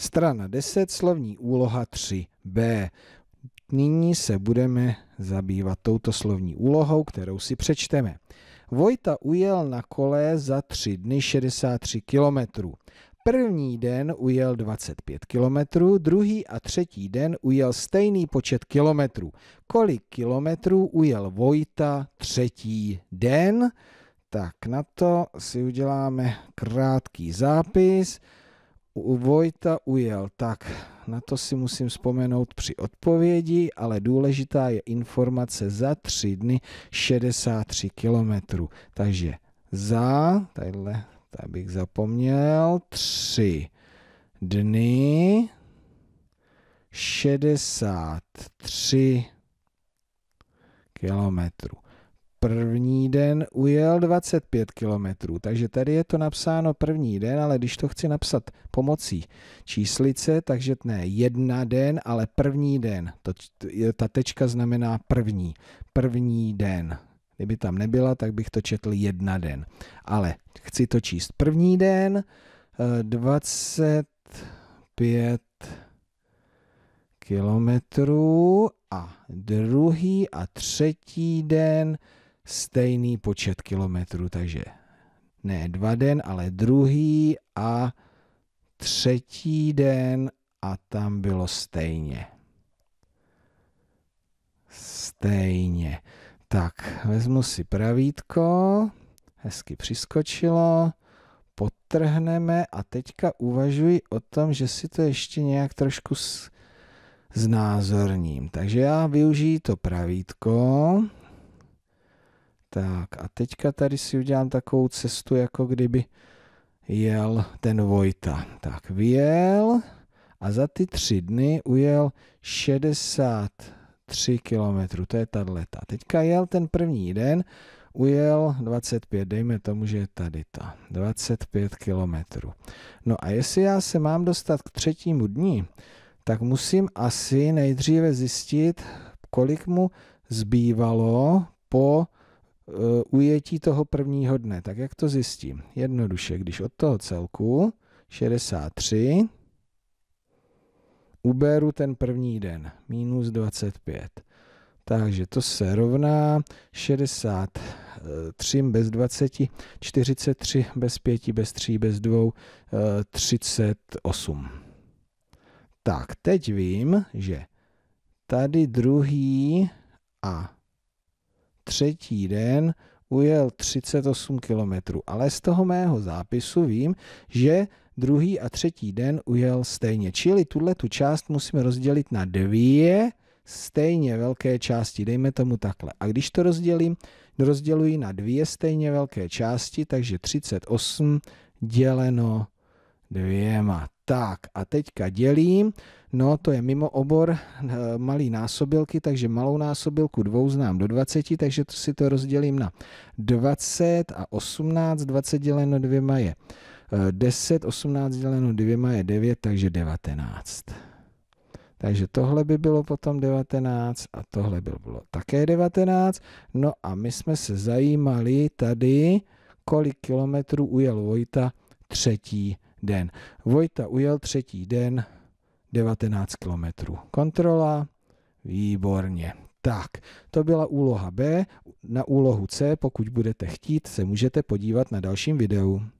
Strana 10, slovní úloha 3b. Nyní se budeme zabývat touto slovní úlohou, kterou si přečteme. Vojta ujel na kole za 3 dny 63 km. První den ujel 25 kilometrů, druhý a třetí den ujel stejný počet kilometrů. Kolik kilometrů ujel Vojta třetí den? Tak na to si uděláme krátký zápis u Vojta ujel. Tak, na to si musím vzpomenout při odpovědi, ale důležitá je informace za tři dny 63 km. Takže za, tadyhle, tady bych zapomněl, tři dny 63 kilometrů první den ujel 25 kilometrů, takže tady je to napsáno první den, ale když to chci napsat pomocí číslice, takže ne jedna den, ale první den. To, ta tečka znamená první. První den. Kdyby tam nebyla, tak bych to četl jedna den. Ale chci to číst první den, 25 eh, kilometrů a druhý a třetí den stejný počet kilometrů, takže ne dva den, ale druhý a třetí den a tam bylo stejně. Stejně. Tak, vezmu si pravítko, hezky přiskočilo, potrhneme a teďka uvažuji o tom, že si to ještě nějak trošku znázorním. Takže já využiji to pravítko, tak a teďka tady si udělám takovou cestu, jako kdyby jel ten Vojta. Tak vyjel a za ty tři dny ujel 63 km, to je leta. Teďka jel ten první den, ujel 25, dejme tomu, že je tady ta, 25 kilometrů. No a jestli já se mám dostat k třetímu dní, tak musím asi nejdříve zjistit, kolik mu zbývalo po Eh, ujetí toho prvního dne. Tak jak to zjistím? Jednoduše, když od toho celku 63 uberu ten první den, minus 25. Takže to se rovná 63 bez 20, 43 bez 5, bez 3, bez 2, 38. Eh, tak, teď vím, že tady druhý a třetí den ujel 38 kilometrů, ale z toho mého zápisu vím, že druhý a třetí den ujel stejně. Čili tuhle tu část musíme rozdělit na dvě stejně velké části, dejme tomu takhle. A když to rozdělím, rozděluji na dvě stejně velké části, takže 38 děleno dvěma. Tak a teďka dělím, no to je mimo obor eh, malý násobilky, takže malou násobilku dvou znám do 20, takže to si to rozdělím na 20 a 18, 20 děleno dvěma je 10, eh, 18 děleno dvěma je 9, takže 19. Takže tohle by bylo potom 19 a tohle by bylo také 19. No a my jsme se zajímali tady, kolik kilometrů ujel Vojta třetí den. Vojta ujel třetí den 19 kilometrů. Kontrola, výborně. Tak, to byla úloha B. Na úlohu C, pokud budete chtít, se můžete podívat na dalším videu.